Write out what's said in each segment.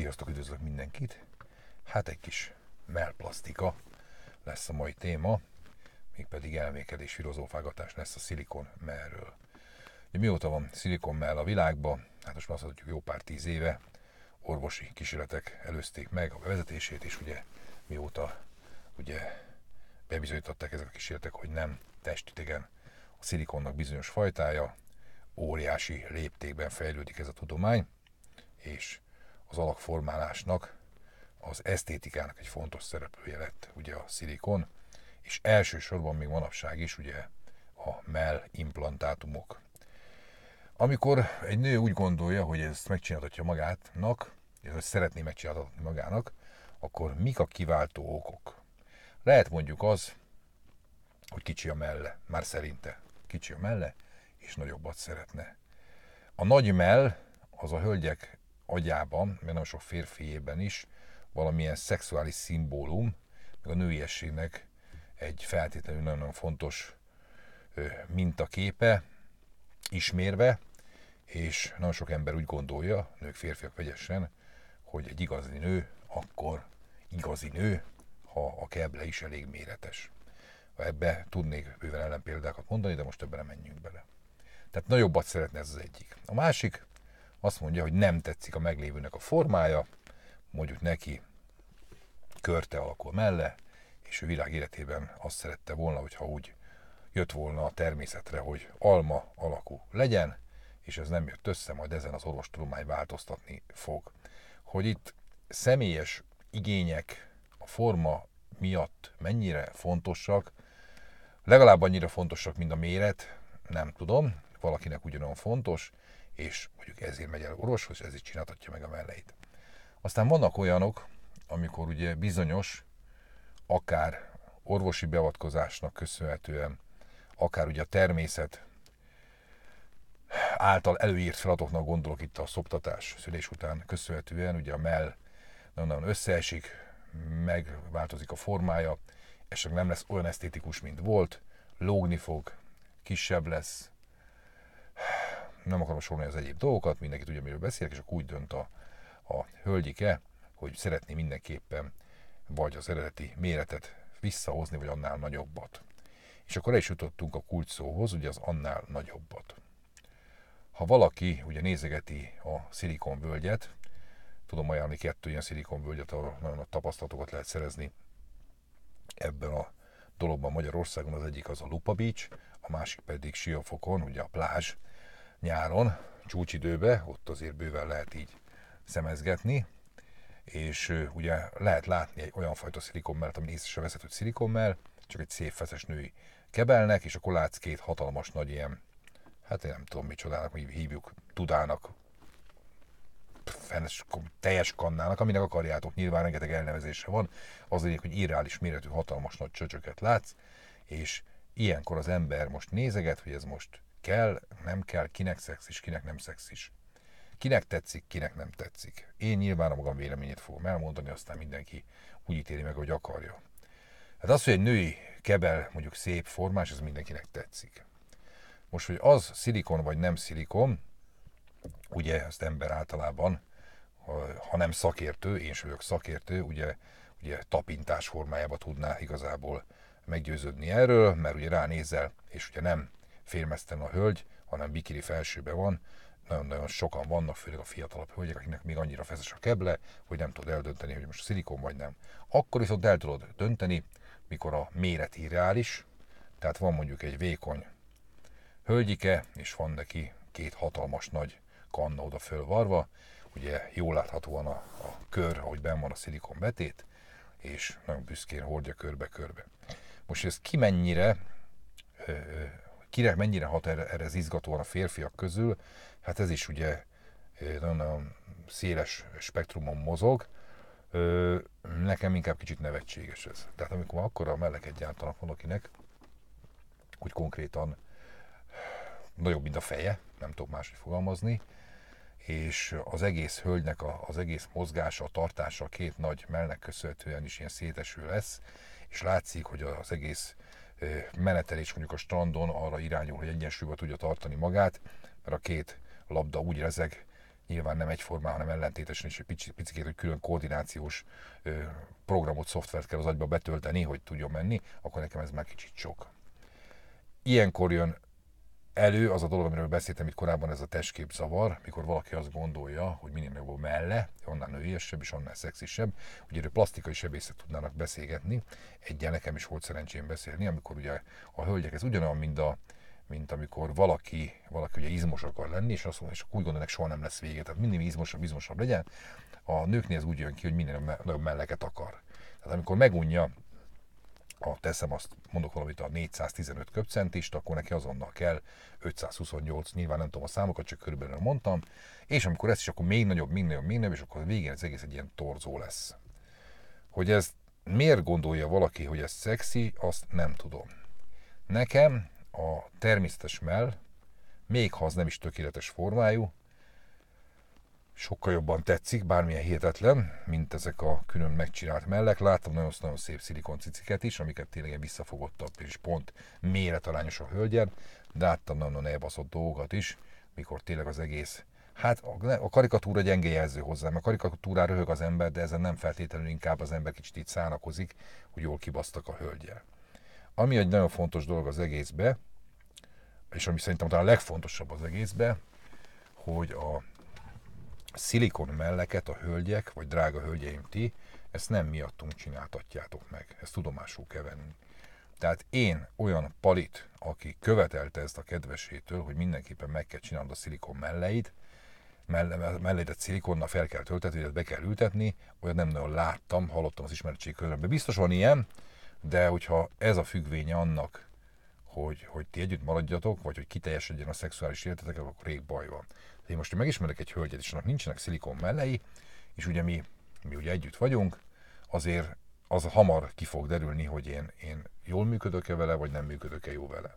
Sziasztok, üdvözlök mindenkit! Hát egy kis melplasztika lesz a mai téma, mégpedig elmékedés filozófágatás lesz a szilikon merről. mióta van szilikon mell a világban? Hát most már azt mondjuk jó pár tíz éve orvosi kísérletek előzték meg a bevezetését, és ugye mióta ugye bebizonyították ezek a kísérletek, hogy nem testidegen a szilikonnak bizonyos fajtája, óriási léptékben fejlődik ez a tudomány, és az alakformálásnak, az esztétikának egy fontos szereplője lett ugye a szilikon, és elsősorban még manapság is ugye a mell implantátumok. Amikor egy nő úgy gondolja, hogy ezt megcsinálhatja magának, és hogy szeretné megcsináltatni magának, akkor mik a kiváltó okok? Lehet mondjuk az, hogy kicsi a melle, már szerinte kicsi a melle, és nagyobbat szeretne. A nagy mell az a hölgyek agyában, mert nem sok férfiében is, valamilyen szexuális szimbólum, meg a nőiességnek egy feltétlenül nagyon fontos mintaképe, ismérve, és nagyon sok ember úgy gondolja, nők, férfiak vegyesen, hogy egy igazi nő akkor igazi nő, ha a keble is elég méretes. Ebbe tudnék bőven ellenpéldákat mondani, de most ebben nem menjünk bele. Tehát nagyobbat szeretne ez az egyik. A másik, azt mondja, hogy nem tetszik a meglévőnek a formája, mondjuk neki körte alakul melle, és ő világ életében azt szerette volna, hogyha úgy jött volna a természetre, hogy alma alakú legyen, és ez nem jött össze, majd ezen az orvos tudomány változtatni fog. Hogy itt személyes igények a forma miatt mennyire fontosak, legalább annyira fontosak, mint a méret, nem tudom, valakinek ugyanolyan fontos, és mondjuk ezért megy el orvoshoz, és ezért csináltatja meg a melleit. Aztán vannak olyanok, amikor ugye bizonyos, akár orvosi beavatkozásnak köszönhetően, akár ugye a természet által előírt feladatoknak gondolok itt a szoptatás szülés után köszönhetően, ugye a mell nagyon-nagyon összeesik, megváltozik a formája, esetleg nem lesz olyan esztétikus, mint volt, lógni fog, kisebb lesz, nem akarom sorolni az egyéb dolgokat, mindenki tudja, miről beszélek, és akkor úgy dönt a, a hölgyike, hogy szeretné mindenképpen vagy az eredeti méretet visszahozni, vagy annál nagyobbat. És akkor el is jutottunk a kulcs szóhoz, ugye az annál nagyobbat. Ha valaki ugye nézegeti a szilikonvölgyet, tudom ajánlani kettő ilyen szilikonvölgyet, ahol nagyon nagy tapasztalatokat lehet szerezni ebben a dologban Magyarországon. Az egyik az a Lupa Beach, a másik pedig Siofokon, ugye a plázs, nyáron, csúcsidőbe, ott azért bőven lehet így szemezgetni, és ugye lehet látni egy olyan fajta szilikonmelt, ami észre sem veszett, hogy szilikonmel, csak egy szép feszes női kebelnek, és akkor látsz két hatalmas nagy ilyen, hát én nem tudom csodának, hogy hívjuk, tudának, fennes, teljes kannának, aminek akarjátok, nyilván rengeteg elnevezése van, az egyik, hogy irreális méretű hatalmas nagy csöcsöket látsz, és ilyenkor az ember most nézeget, hogy ez most kell, nem kell, kinek szexis, kinek nem szexis. Kinek tetszik, kinek nem tetszik. Én nyilván a magam véleményét fogom elmondani, aztán mindenki úgy ítéli meg, hogy akarja. Hát az, hogy egy női kebel mondjuk szép, formás, az mindenkinek tetszik. Most, hogy az szilikon vagy nem szilikon, ugye ezt ember általában, ha nem szakértő, én sem vagyok szakértő, ugye, ugye tapintás formájába tudná igazából meggyőződni erről, mert ugye ránézel, és ugye nem férmeztem a hölgy, hanem bikini felsőbe van, nagyon-nagyon sokan vannak, főleg a fiatalabb hölgyek, akiknek még annyira feszes a keble, hogy nem tud eldönteni, hogy most szilikon vagy nem. Akkor viszont el tudod dönteni, mikor a méret irreális, tehát van mondjuk egy vékony hölgyike, és van neki két hatalmas nagy kanna oda fölvarva, ugye jól láthatóan a, a kör, ahogy benn van a szilikon betét, és nagyon büszkén hordja körbe-körbe. Most ez ki mennyire ö, kire, mennyire hat erre, erre az izgatóan a férfiak közül, hát ez is ugye nagyon széles spektrumon mozog. Nekem inkább kicsit nevetséges ez. Tehát amikor akkor a melleket gyártanak valakinek, hogy konkrétan nagyobb, mint a feje, nem tudok máshogy fogalmazni, és az egész hölgynek a, az egész mozgása, a tartása a két nagy mellnek köszönhetően is ilyen széteső lesz, és látszik, hogy az egész menetelés mondjuk a strandon arra irányul, hogy egyensúlyba tudja tartani magát, mert a két labda úgy rezeg, nyilván nem egyformán, hanem ellentétesen, és egy picit, picit hogy külön koordinációs programot, szoftvert kell az agyba betölteni, hogy tudjon menni, akkor nekem ez már kicsit sok. Ilyenkor jön elő az a dolog, amiről beszéltem itt korábban, ez a testkép zavar, mikor valaki azt gondolja, hogy minél nagyobb melle, annál nőiesebb és annál szexisebb. Ugye erről plastikai sebészek tudnának beszélgetni. Egyen nekem is volt szerencsém beszélni, amikor ugye a hölgyek, ez ugyanolyan, mint a, mint amikor valaki, valaki ugye izmos akar lenni, és, azt, és úgy gondolnak, soha nem lesz vége. Tehát minél izmosabb, izmosabb legyen. A nőknél ez úgy jön ki, hogy minél nagyobb melleket akar. Tehát amikor megunja ha teszem azt, mondok valamit a 415 köpcentist, akkor neki azonnal kell 528, nyilván nem tudom a számokat, csak körülbelül mondtam, és amikor ez is, akkor még nagyobb, még nagyobb, még nagyobb, és akkor a végén az egész egy ilyen torzó lesz. Hogy ez miért gondolja valaki, hogy ez szexi, azt nem tudom. Nekem a természetes mell, még ha az nem is tökéletes formájú, sokkal jobban tetszik, bármilyen hihetetlen, mint ezek a külön megcsinált mellek. Láttam nagyon, nagyon szép szilikon ciciket is, amiket tényleg visszafogottabb és pont méretarányos a hölgyen, de láttam nagyon elbaszott dolgokat is, mikor tényleg az egész Hát a karikatúra gyenge jelző hozzá, mert a karikatúrá röhög az ember, de ezen nem feltétlenül inkább az ember kicsit így szánakozik, hogy jól kibasztak a hölgyel. Ami egy nagyon fontos dolog az egészbe, és ami szerintem talán a legfontosabb az egészbe, hogy a szilikon melleket a hölgyek, vagy drága hölgyeim ti, ezt nem miattunk csináltatjátok meg. Ezt tudomásul kell venni. Tehát én olyan palit, aki követelte ezt a kedvesétől, hogy mindenképpen meg kell csinálnod a szilikon melleit, melle, a szilikonnal fel kell töltetni, hogy be kell ültetni, olyan nem nagyon láttam, hallottam az ismeretség közben. Biztos van ilyen, de hogyha ez a függvénye annak, hogy, hogy ti együtt maradjatok, vagy hogy kiteljesedjen a szexuális életetek, akkor rég baj van. De én most megismerek egy hölgyet, és annak nincsenek szilikon mellei, és ugye mi, mi ugye együtt vagyunk, azért az hamar ki fog derülni, hogy én, én jól működök-e vele, vagy nem működök-e jó vele.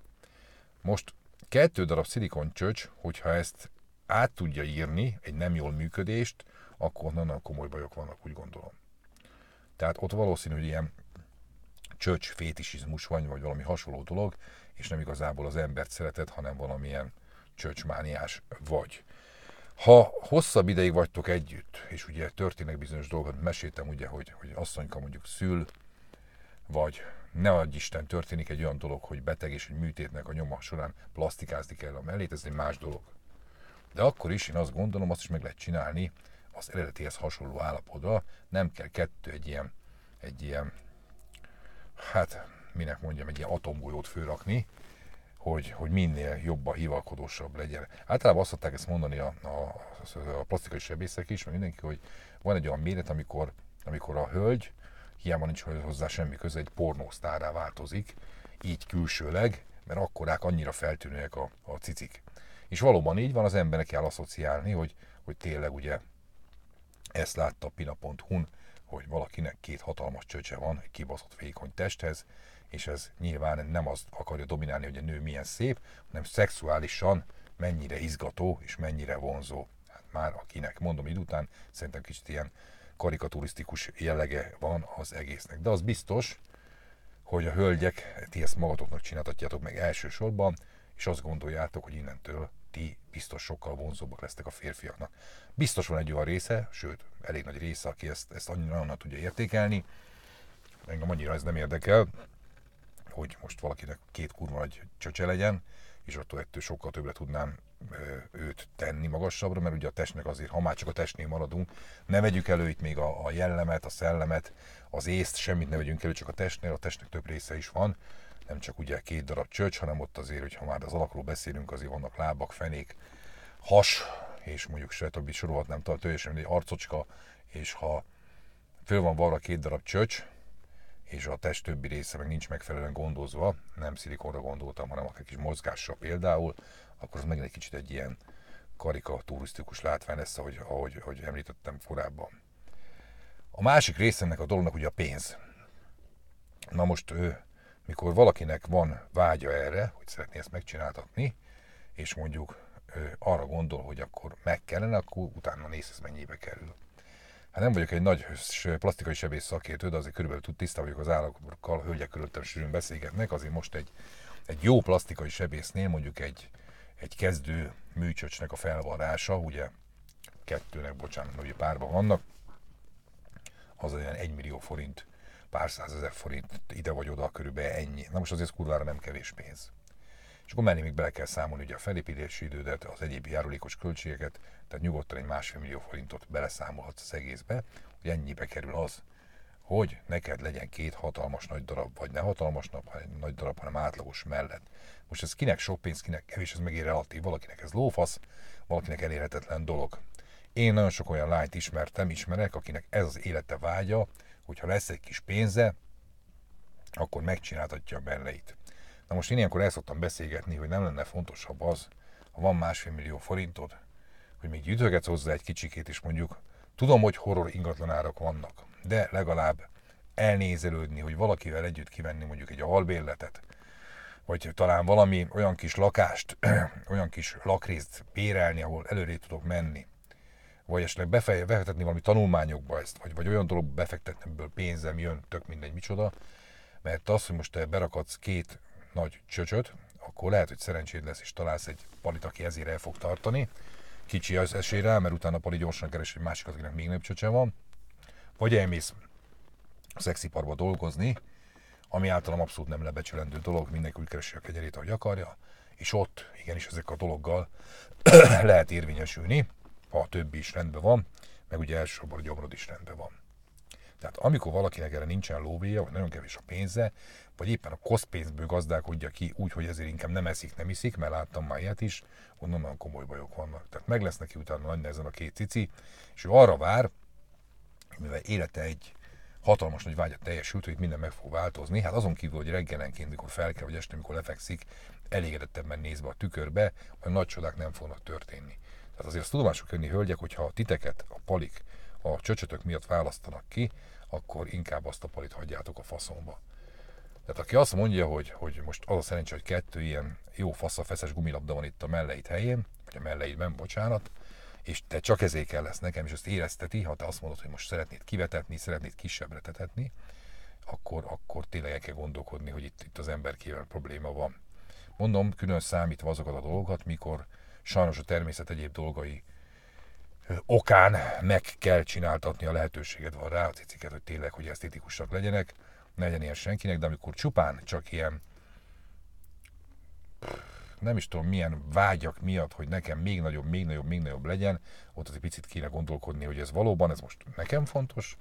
Most kettő darab szilikon csöcs, hogyha ezt át tudja írni, egy nem jól működést, akkor nagyon komoly bajok vannak, úgy gondolom. Tehát ott valószínű, hogy ilyen csöcs fétisizmus van, vagy valami hasonló dolog, és nem igazából az embert szereted, hanem valamilyen csöcsmániás vagy. Ha hosszabb ideig vagytok együtt, és ugye történnek bizonyos dolgok, meséltem ugye, hogy, hogy asszonyka mondjuk szül, vagy ne adj Isten, történik egy olyan dolog, hogy beteg és egy műtétnek a nyoma során plastikázni kell a mellét, ez egy más dolog. De akkor is én azt gondolom, azt is meg lehet csinálni az eredetihez hasonló állapotba, nem kell kettő egy ilyen, egy ilyen, hát minek mondjam, egy ilyen atomgolyót főrakni, hogy, hogy minél jobban hivalkodósabb legyen. Általában azt szokták ezt mondani a, a, a plastikai sebészek is, mert mindenki, hogy van egy olyan méret, amikor, amikor a hölgy, hiába nincs hozzá semmi köze, egy pornósztárá változik, így külsőleg, mert akkorák annyira feltűnőek a, a cicik. És valóban így van, az embernek kell asszociálni, hogy, hogy tényleg ugye ezt látta a pina.hu-n, hogy valakinek két hatalmas csöcse van, egy kibaszott vékony testhez, és ez nyilván nem azt akarja dominálni, hogy a nő milyen szép, hanem szexuálisan mennyire izgató és mennyire vonzó. Hát már akinek mondom után, szerintem kicsit ilyen karikaturisztikus jellege van az egésznek. De az biztos, hogy a hölgyek, ti ezt magatoknak csináltatjátok meg elsősorban, és azt gondoljátok, hogy innentől ti biztos sokkal vonzóbbak lesztek a férfiaknak. Biztos van egy olyan része, sőt, elég nagy része, aki ezt, ezt annyira nem tudja értékelni, engem annyira ez nem érdekel, hogy most valakinek két kurva nagy csöcse legyen, és attól ettől sokkal többre tudnám őt tenni magasabbra, mert ugye a testnek azért, ha már csak a testnél maradunk, ne vegyük elő itt még a, a jellemet, a szellemet, az észt, semmit ne vegyünk elő, csak a testnél, a testnek több része is van, nem csak ugye két darab csöcs, hanem ott azért, hogy ha már az alakról beszélünk, azért vannak lábak, fenék, has, és mondjuk se többi sorolhatnám, teljesen egy arcocska, és ha föl van valahol két darab csöcs, és a test többi része meg nincs megfelelően gondozva, nem szilikonra gondoltam, hanem akár kis mozgással például, akkor az megint egy kicsit egy ilyen karikaturisztikus látvány lesz, ahogy, ahogy, ahogy említettem korábban. A másik része ennek a dolognak ugye a pénz. Na most, ő, mikor valakinek van vágya erre, hogy szeretné ezt megcsináltatni, és mondjuk ő, arra gondol, hogy akkor meg kellene, akkor utána néz, ez mennyibe kerül. Hát nem vagyok egy nagy plastikai sebész szakértő, de azért körülbelül tud tiszta vagyok az állapokkal, hölgyek körülöttem sűrűn beszélgetnek, azért most egy, egy jó plastikai sebésznél mondjuk egy, egy kezdő műcsöcsnek a felvarrása, ugye kettőnek, bocsánat, ugye párban vannak, az olyan 1 millió forint, pár százezer forint ide vagy oda, körülbelül ennyi. Na most azért kurvára nem kevés pénz és akkor mellé még bele kell számolni ugye a felépítési idődet, az egyéb járulékos költségeket, tehát nyugodtan egy másfél millió forintot beleszámolhatsz az egészbe, hogy ennyibe kerül az, hogy neked legyen két hatalmas nagy darab, vagy ne hatalmas nap, nagy darab, hanem átlagos mellett. Most ez kinek sok pénz, kinek kevés, ez megint relatív. Valakinek ez lófasz, valakinek elérhetetlen dolog. Én nagyon sok olyan lányt ismertem, ismerek, akinek ez az élete vágya, hogyha lesz egy kis pénze, akkor megcsináltatja a melleit. Na most én ilyenkor el szoktam beszélgetni, hogy nem lenne fontosabb az, ha van másfél millió forintod, hogy még gyűjtögetsz hozzá egy kicsikét, is mondjuk tudom, hogy horror ingatlanárak vannak, de legalább elnézelődni, hogy valakivel együtt kivenni mondjuk egy albérletet, vagy talán valami olyan kis lakást, olyan kis lakrészt bérelni, ahol előré tudok menni, vagy esetleg befektetni valami tanulmányokba ezt, vagy, vagy olyan dolog befektetni, amiből pénzem jön, tök mindegy micsoda, mert az, hogy most te berakadsz két nagy csöcsöt, akkor lehet, hogy szerencséd lesz, és találsz egy palit, aki ezért el fog tartani. Kicsi az esélyre, mert utána Pali gyorsan keres egy másikat, akinek még nagyobb csöcse van. Vagy elmész szexiparba dolgozni, ami általam abszolút nem lebecsülendő dolog, mindenki úgy keresi a kegyelét, ahogy akarja, és ott igenis ezek a dologgal lehet érvényesülni, ha a többi is rendben van, meg ugye elsősorban a gyomrod is rendben van. Tehát amikor valakinek erre nincsen lóvéja, vagy nagyon kevés a pénze, vagy éppen a koszpénzből gazdálkodja ki úgy, hogy ezért inkább nem eszik, nem iszik, mert láttam már ilyet is, onnan nagyon komoly bajok vannak. Tehát meg lesz neki utána nagy ezen a két cici, és ő arra vár, mivel élete egy hatalmas nagy vágya teljesült, hogy minden meg fog változni. Hát azon kívül, hogy reggelenként, mikor fel vagy este, mikor lefekszik, elégedettebben nézve a tükörbe, a nagy csodák nem fognak történni. Tehát azért azt tudomásuk jönni, hölgyek, hogyha titeket a palik a csöcsötök miatt választanak ki, akkor inkább azt a palit hagyjátok a faszomba. Tehát aki azt mondja, hogy, hogy most az a szerencsé, hogy kettő ilyen jó fassa feszes gumilabda van itt a melleit helyén, vagy a melleidben, bocsánat, és te csak ezé kell lesz nekem, és azt érezteti, ha te azt mondod, hogy most szeretnéd kivetetni, szeretnéd kisebbre tetetni, akkor, akkor tényleg el kell gondolkodni, hogy itt, itt az kivel probléma van. Mondom, külön számítva azokat a dolgokat, mikor sajnos a természet egyéb dolgai okán meg kell csináltatni, a lehetőséget, van rá a ciciket, hogy tényleg, hogy esztétikusak legyenek, ne legyen ilyen senkinek, de amikor csupán csak ilyen nem is tudom milyen vágyak miatt, hogy nekem még nagyobb, még nagyobb, még nagyobb legyen, ott az egy picit kéne gondolkodni, hogy ez valóban, ez most nekem fontos,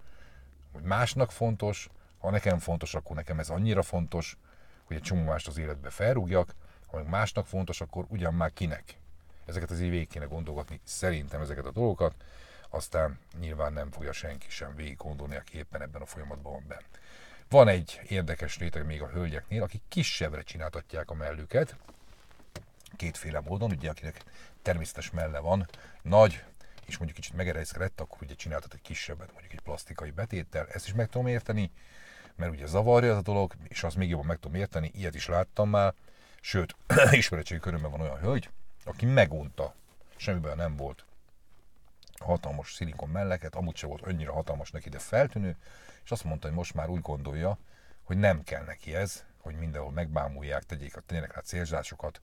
hogy másnak fontos, ha nekem fontos, akkor nekem ez annyira fontos, hogy egy csomó mást az életbe felrúgjak, ha másnak fontos, akkor ugyan már kinek. Ezeket az végig kéne gondolgatni, szerintem ezeket a dolgokat, aztán nyilván nem fogja senki sem végig gondolni, aki éppen ebben a folyamatban van benne. Van egy érdekes réteg még a hölgyeknél, akik kisebbre csináltatják a mellüket, kétféle módon, ugye akinek természetes melle van, nagy, és mondjuk kicsit megerejszkedett, akkor ugye csináltat egy kisebbet, mondjuk egy plastikai betéttel, ezt is meg tudom érteni, mert ugye zavarja ez a dolog, és azt még jobban meg tudom érteni, ilyet is láttam már, sőt, ismeretségi körülben van olyan hölgy, aki megunta, semmiben nem volt hatalmas szilikon melleket, amúgy se volt annyira hatalmas neki, de feltűnő, és azt mondta, hogy most már úgy gondolja, hogy nem kell neki ez, hogy mindenhol megbámulják, tegyék a tényleg rá célzásokat,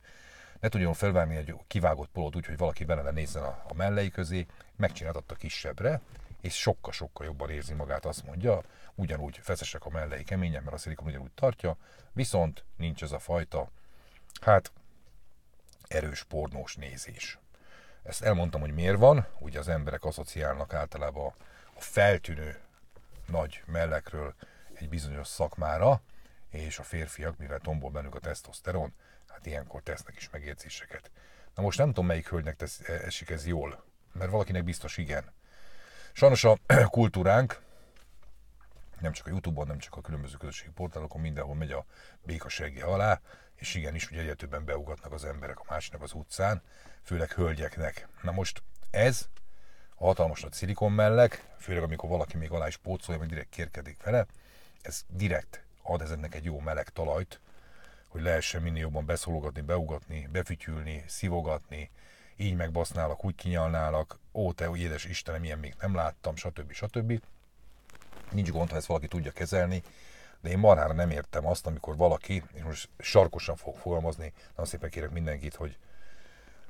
ne tudjon felvárni egy kivágott polót úgy, hogy valaki benne nézzen a, a mellei közé, megcsináltatta kisebbre, és sokkal-sokkal jobban érzi magát, azt mondja, ugyanúgy feszesek a mellei keményen, mert a szilikon ugyanúgy tartja, viszont nincs ez a fajta, hát erős pornós nézés. Ezt elmondtam, hogy miért van, ugye az emberek asszociálnak általában a feltűnő nagy mellekről egy bizonyos szakmára, és a férfiak, mivel tombol bennük a tesztoszteron, hát ilyenkor tesznek is megérzéseket. Na most nem tudom, melyik hölgynek tesz, e, esik ez jól, mert valakinek biztos igen. Sajnos a kultúránk nem csak a Youtube-on, nem csak a különböző közösségi portálokon, mindenhol megy a béka segge alá, és igenis, ugye egyre többen beugatnak az emberek a másnak az utcán, főleg hölgyeknek. Na most ez a hatalmas nagy szilikon mellek, főleg amikor valaki még alá is pócolja, vagy direkt kérkedik vele, ez direkt ad ezennek egy jó meleg talajt, hogy lehessen minél jobban beszólogatni, beugatni, befütyülni, szivogatni, így megbasználak, úgy kinyalnálak, ó te édes Istenem, ilyen még nem láttam, stb. stb. Nincs gond, ha ezt valaki tudja kezelni, de én marhára nem értem azt, amikor valaki, és most sarkosan fog fogalmazni, nagyon szépen kérek mindenkit, hogy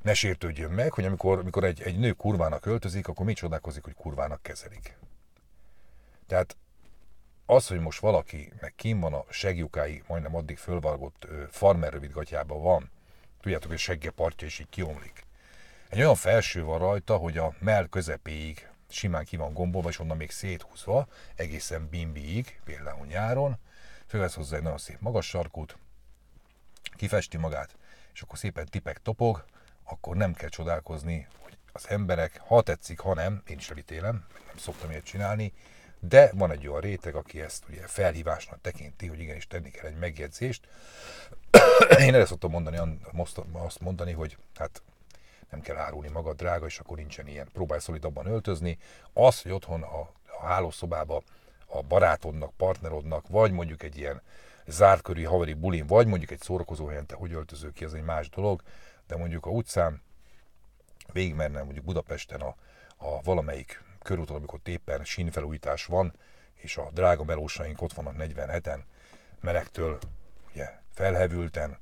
ne sértődjön meg, hogy amikor, amikor egy, egy nő kurvának öltözik, akkor mit csodálkozik, hogy kurvának kezelik. Tehát az, hogy most valaki, meg kim van a segjukái, majdnem addig fölvágott farmer rövidgatjában van, tudjátok, hogy segge partja is így kiomlik. Egy olyan felső van rajta, hogy a mell közepéig simán ki van gombolva, és onnan még széthúzva, egészen bimbiig, például nyáron, fölvesz hozzá egy nagyon szép magas sarkút, kifesti magát, és akkor szépen tipek topog, akkor nem kell csodálkozni, hogy az emberek, ha tetszik, ha nem, én is elítélem, nem szoktam ilyet csinálni, de van egy olyan réteg, aki ezt ugye felhívásnak tekinti, hogy igenis tenni kell egy megjegyzést. Én erre szoktam mondani, azt mondani, hogy hát nem kell árulni magad drága, és akkor nincsen ilyen. Próbálj szolidabban öltözni. Az, hogy otthon a, a hálószobába a barátodnak, partnerodnak, vagy mondjuk egy ilyen zárt körű haveri bulin, vagy mondjuk egy helyen te hogy öltöző ki, ez egy más dolog, de mondjuk a utcán végigmennem mondjuk Budapesten a, a valamelyik körúton, amikor éppen sínfelújítás van, és a drága melósaink ott vannak 47-en, melegtől, ugye, felhevülten,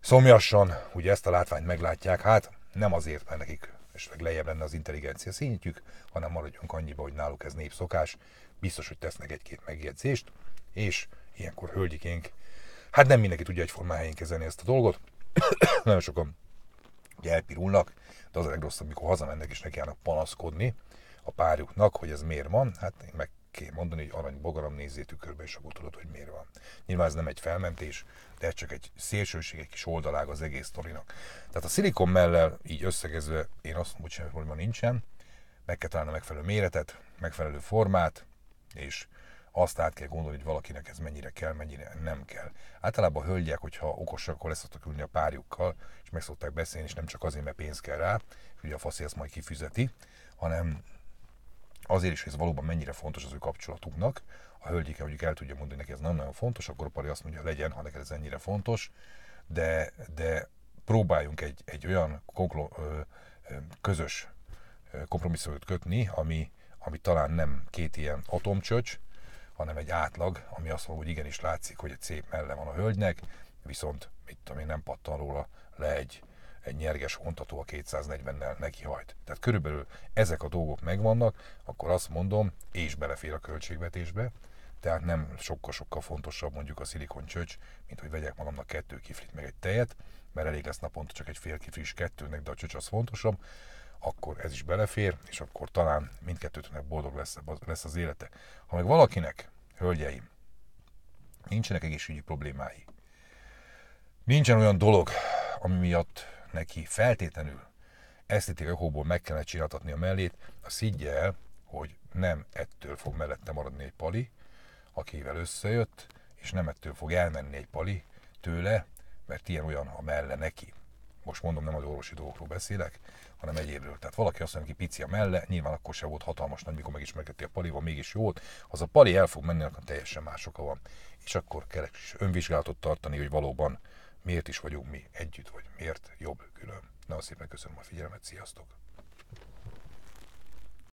szomjasan, ugye ezt a látványt meglátják, hát nem azért, mert nekik meg lejjebb lenne az intelligencia szintjük, hanem maradjunk annyiba, hogy náluk ez népszokás, biztos, hogy tesznek egy-két megjegyzést, és ilyenkor hölgyikénk, hát nem mindenki tudja egyformán helyén kezelni ezt a dolgot, nagyon sokan ugye elpirulnak, de az a legrosszabb, mikor hazamennek és nekiállnak panaszkodni a párjuknak, hogy ez miért van, hát én meg okay, mondani, hogy arany bogaram, nézzél tükörbe, és akkor tudod, hogy miért van. Nyilván ez nem egy felmentés, de ez csak egy szélsőség, egy kis oldalág az egész torinak. Tehát a szilikon mellel, így összegezve, én azt mondom, hogy semmi probléma nincsen, meg kell találni a megfelelő méretet, megfelelő formát, és azt át kell gondolni, hogy valakinek ez mennyire kell, mennyire nem kell. Általában a hölgyek, hogyha okosak, akkor lesz szoktak ülni a párjukkal, és meg szokták beszélni, és nem csak azért, mert pénz kell rá, hogy a faszi ezt majd kifizeti, hanem azért is, hogy ez valóban mennyire fontos az ő kapcsolatuknak, a hölgyike mondjuk el tudja mondani, hogy neki ez nem nagyon fontos, akkor a pari azt mondja, legyen, ha neked ez ennyire fontos, de, de próbáljunk egy, egy olyan koklo, ö, ö, közös kompromisszumot kötni, ami, ami talán nem két ilyen atomcsöcs, hanem egy átlag, ami azt mondja, hogy igenis látszik, hogy egy szép melle van a hölgynek, viszont mit tudom én, nem pattan róla le egy egy nyerges hontató a 240-nel nekihajt. Tehát körülbelül ezek a dolgok megvannak, akkor azt mondom, és belefér a költségvetésbe, tehát nem sokkal-sokkal fontosabb mondjuk a szilikon csöcs, mint hogy vegyek magamnak kettő kiflit meg egy tejet, mert elég lesz naponta csak egy fél is kettőnek, de a csöcs az fontosabb, akkor ez is belefér, és akkor talán mindkettőtöknek boldog lesz, lesz az élete. Ha meg valakinek, hölgyeim, nincsenek egészségügyi problémái, nincsen olyan dolog, ami miatt neki feltétlenül esztétikai okokból meg kellene csináltatni a mellét, az higgye el, hogy nem ettől fog mellette maradni egy pali, akivel összejött, és nem ettől fog elmenni egy pali tőle, mert ilyen olyan a melle neki. Most mondom, nem az orvosi dolgokról beszélek, hanem egyébről. Tehát valaki azt mondja, hogy pici a melle, nyilván akkor se volt hatalmas nagy, mikor megismerkedti a palival, mégis jó volt, az a pali el fog menni, akkor teljesen más oka van. És akkor kell önvizsgálatot tartani, hogy valóban miért is vagyunk mi együtt, vagy miért jobb külön. Nagyon szépen köszönöm a figyelmet, sziasztok!